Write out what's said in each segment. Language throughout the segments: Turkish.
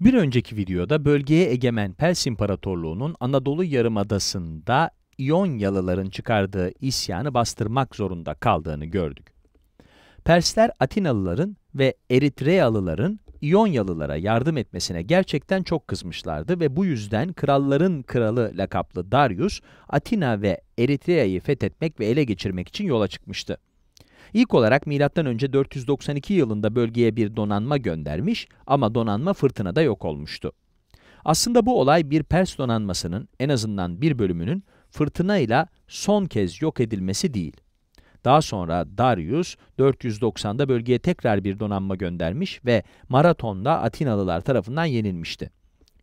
Bir önceki videoda bölgeye egemen Pers İmparatorluğu'nun Anadolu Yarımadası'nda İonyalıların çıkardığı isyanı bastırmak zorunda kaldığını gördük. Persler Atinalıların ve Eritreyalıların İonyalılara yardım etmesine gerçekten çok kızmışlardı ve bu yüzden kralların kralı lakaplı Darius, Atina ve Eritreayı fethetmek ve ele geçirmek için yola çıkmıştı. İlk olarak M.Ö. 492 yılında bölgeye bir donanma göndermiş ama donanma fırtınada yok olmuştu. Aslında bu olay bir Pers donanmasının en azından bir bölümünün fırtınayla son kez yok edilmesi değil. Daha sonra Darius 490'da bölgeye tekrar bir donanma göndermiş ve Maraton'da Atinalılar tarafından yenilmişti.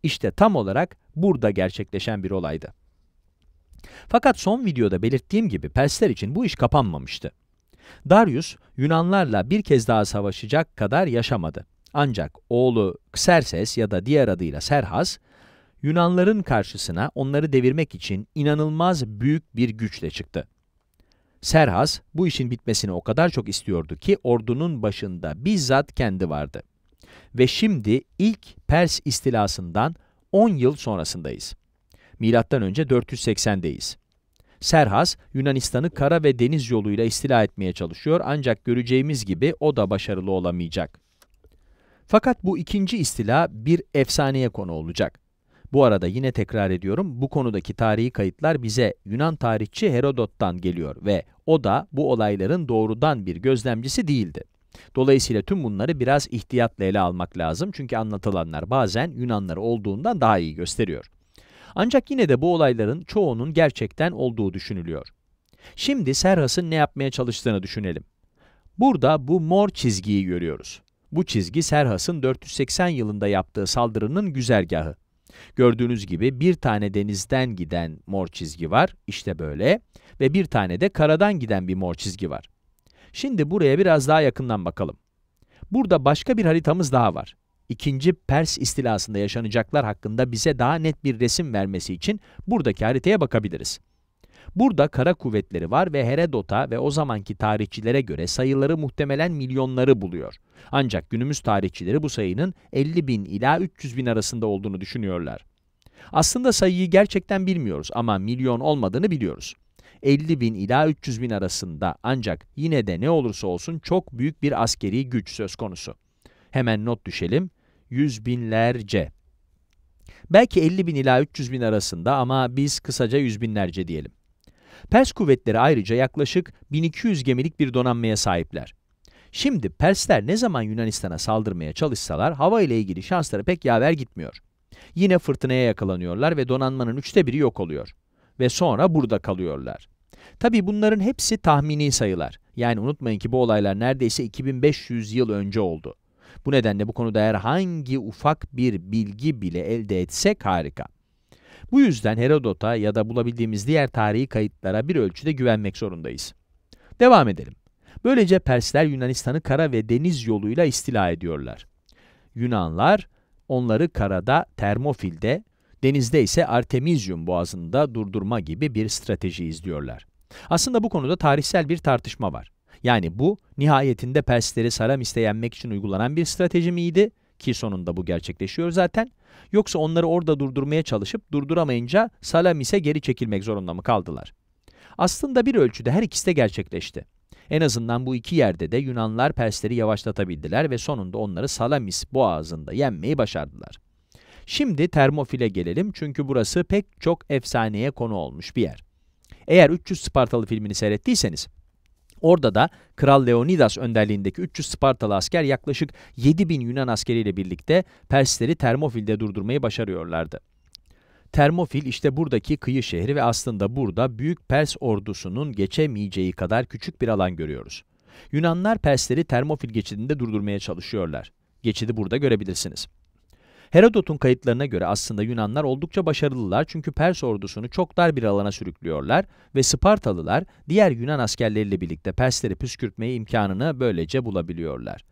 İşte tam olarak burada gerçekleşen bir olaydı. Fakat son videoda belirttiğim gibi Persler için bu iş kapanmamıştı. Darius, Yunanlarla bir kez daha savaşacak kadar yaşamadı. Ancak oğlu Xerxes ya da diğer adıyla Serhas, Yunanların karşısına onları devirmek için inanılmaz büyük bir güçle çıktı. Serhas bu işin bitmesini o kadar çok istiyordu ki ordunun başında bizzat kendi vardı. Ve şimdi ilk Pers istilasından 10 yıl sonrasındayız. Milattan önce 480'deyiz. Serhas, Yunanistan'ı kara ve deniz yoluyla istila etmeye çalışıyor ancak göreceğimiz gibi o da başarılı olamayacak. Fakat bu ikinci istila bir efsaneye konu olacak. Bu arada yine tekrar ediyorum, bu konudaki tarihi kayıtlar bize Yunan tarihçi Herodot'tan geliyor ve o da bu olayların doğrudan bir gözlemcisi değildi. Dolayısıyla tüm bunları biraz ihtiyatla ele almak lazım çünkü anlatılanlar bazen Yunanları olduğundan daha iyi gösteriyor. Ancak yine de bu olayların çoğunun gerçekten olduğu düşünülüyor. Şimdi Serhas'ın ne yapmaya çalıştığını düşünelim. Burada bu mor çizgiyi görüyoruz. Bu çizgi Serhas'ın 480 yılında yaptığı saldırının güzergahı. Gördüğünüz gibi bir tane denizden giden mor çizgi var, işte böyle. Ve bir tane de karadan giden bir mor çizgi var. Şimdi buraya biraz daha yakından bakalım. Burada başka bir haritamız daha var. 2. Pers istilasında yaşanacaklar hakkında bize daha net bir resim vermesi için buradaki haritaya bakabiliriz. Burada kara kuvvetleri var ve Herodot'a ve o zamanki tarihçilere göre sayıları muhtemelen milyonları buluyor. Ancak günümüz tarihçileri bu sayının 50 bin ila 300 bin arasında olduğunu düşünüyorlar. Aslında sayıyı gerçekten bilmiyoruz ama milyon olmadığını biliyoruz. 50 bin ila 300 bin arasında ancak yine de ne olursa olsun çok büyük bir askeri güç söz konusu. Hemen not düşelim yüz binlerce. Belki 50 bin ila 300 bin arasında ama biz kısaca yüz binlerce diyelim. Pers kuvvetleri ayrıca yaklaşık 1200 gemilik bir donanmaya sahipler. Şimdi Persler ne zaman Yunanistan'a saldırmaya çalışsalar hava ile ilgili şansları pek yaver gitmiyor. Yine fırtınaya yakalanıyorlar ve donanmanın üçte biri yok oluyor. Ve sonra burada kalıyorlar. Tabi bunların hepsi tahmini sayılar. Yani unutmayın ki bu olaylar neredeyse 2500 yıl önce oldu. Bu nedenle bu konuda herhangi ufak bir bilgi bile elde etsek harika. Bu yüzden Herodot'a ya da bulabildiğimiz diğer tarihi kayıtlara bir ölçüde güvenmek zorundayız. Devam edelim. Böylece Persler Yunanistan'ı kara ve deniz yoluyla istila ediyorlar. Yunanlar onları karada Termofil'de, denizde ise Artemizyum boğazında durdurma gibi bir strateji izliyorlar. Aslında bu konuda tarihsel bir tartışma var. Yani bu nihayetinde Persleri Saramis'te isteyenmek için uygulanan bir strateji miydi? Ki sonunda bu gerçekleşiyor zaten. Yoksa onları orada durdurmaya çalışıp durduramayınca Salamis'e geri çekilmek zorunda mı kaldılar? Aslında bir ölçüde her ikisi de gerçekleşti. En azından bu iki yerde de Yunanlar Persleri yavaşlatabildiler ve sonunda onları Salamis boğazında yenmeyi başardılar. Şimdi Termofil'e gelelim çünkü burası pek çok efsaneye konu olmuş bir yer. Eğer 300 Spartalı filmini seyrettiyseniz, Orada da Kral Leonidas önderliğindeki 300 Spartalı asker yaklaşık 7000 Yunan askeriyle birlikte Persleri Termofil'de durdurmayı başarıyorlardı. Termofil işte buradaki kıyı şehri ve aslında burada büyük Pers ordusunun geçemeyeceği kadar küçük bir alan görüyoruz. Yunanlar Persleri Termofil geçidinde durdurmaya çalışıyorlar. Geçidi burada görebilirsiniz. Herodot'un kayıtlarına göre aslında Yunanlar oldukça başarılılar çünkü Pers ordusunu çok dar bir alana sürüklüyorlar ve Spartalılar diğer Yunan askerleriyle birlikte Persleri püskürtmeye imkanını böylece bulabiliyorlar.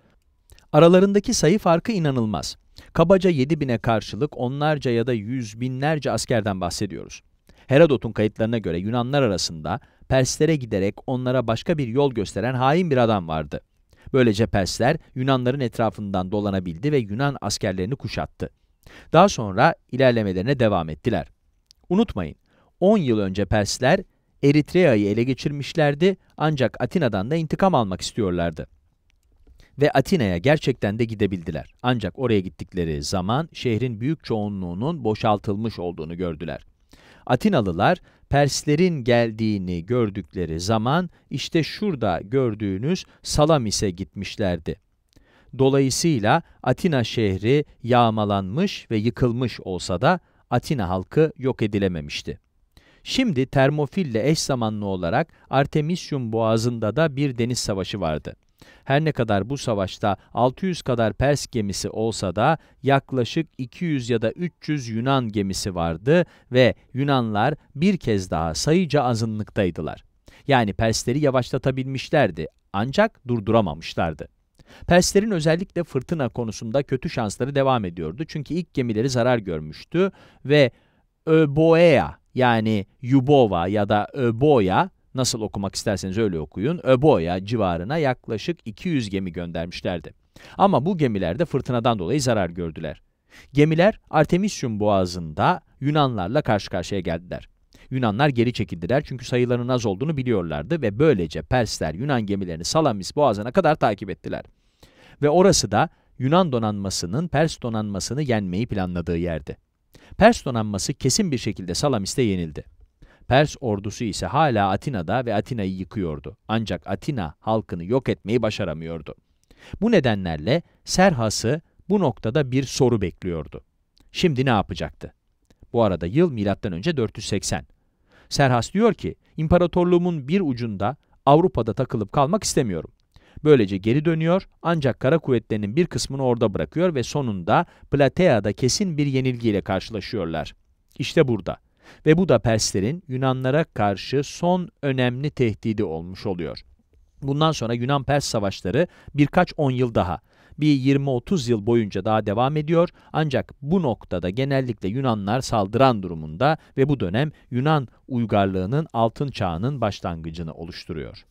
Aralarındaki sayı farkı inanılmaz. Kabaca 7000'e karşılık onlarca ya da yüz binlerce askerden bahsediyoruz. Herodot'un kayıtlarına göre Yunanlar arasında Perslere giderek onlara başka bir yol gösteren hain bir adam vardı. Böylece Persler Yunanların etrafından dolanabildi ve Yunan askerlerini kuşattı. Daha sonra ilerlemelerine devam ettiler. Unutmayın, 10 yıl önce Persler Eritrea'yı ele geçirmişlerdi ancak Atina'dan da intikam almak istiyorlardı. Ve Atina'ya gerçekten de gidebildiler. Ancak oraya gittikleri zaman şehrin büyük çoğunluğunun boşaltılmış olduğunu gördüler. Atinalılar Perslerin geldiğini gördükleri zaman işte şurada gördüğünüz Salamis'e gitmişlerdi. Dolayısıyla Atina şehri yağmalanmış ve yıkılmış olsa da Atina halkı yok edilememişti. Şimdi Termofille eş zamanlı olarak Artemisium boğazında da bir deniz savaşı vardı. Her ne kadar bu savaşta 600 kadar Pers gemisi olsa da yaklaşık 200 ya da 300 Yunan gemisi vardı ve Yunanlar bir kez daha sayıca azınlıktaydılar. Yani Persleri yavaşlatabilmişlerdi ancak durduramamışlardı. Perslerin özellikle fırtına konusunda kötü şansları devam ediyordu çünkü ilk gemileri zarar görmüştü ve Öboea yani Yubova ya da Öboya Nasıl okumak isterseniz öyle okuyun. Öboya civarına yaklaşık 200 gemi göndermişlerdi. Ama bu gemiler de fırtınadan dolayı zarar gördüler. Gemiler Artemisium boğazında Yunanlarla karşı karşıya geldiler. Yunanlar geri çekildiler çünkü sayılarının az olduğunu biliyorlardı ve böylece Persler Yunan gemilerini Salamis boğazına kadar takip ettiler. Ve orası da Yunan donanmasının Pers donanmasını yenmeyi planladığı yerdi. Pers donanması kesin bir şekilde Salamis'te yenildi. Pers ordusu ise hala Atina'da ve Atina'yı yıkıyordu. Ancak Atina halkını yok etmeyi başaramıyordu. Bu nedenlerle Serhas'ı bu noktada bir soru bekliyordu. Şimdi ne yapacaktı? Bu arada yıl M.Ö. 480. Serhas diyor ki, İmparatorluğumun bir ucunda Avrupa'da takılıp kalmak istemiyorum. Böylece geri dönüyor ancak kara kuvvetlerinin bir kısmını orada bırakıyor ve sonunda Platea'da kesin bir yenilgiyle karşılaşıyorlar. İşte burada. Ve bu da Perslerin Yunanlara karşı son önemli tehdidi olmuş oluyor. Bundan sonra Yunan-Pers savaşları birkaç on yıl daha, bir 20-30 yıl boyunca daha devam ediyor. Ancak bu noktada genellikle Yunanlar saldıran durumunda ve bu dönem Yunan uygarlığının altın çağının başlangıcını oluşturuyor.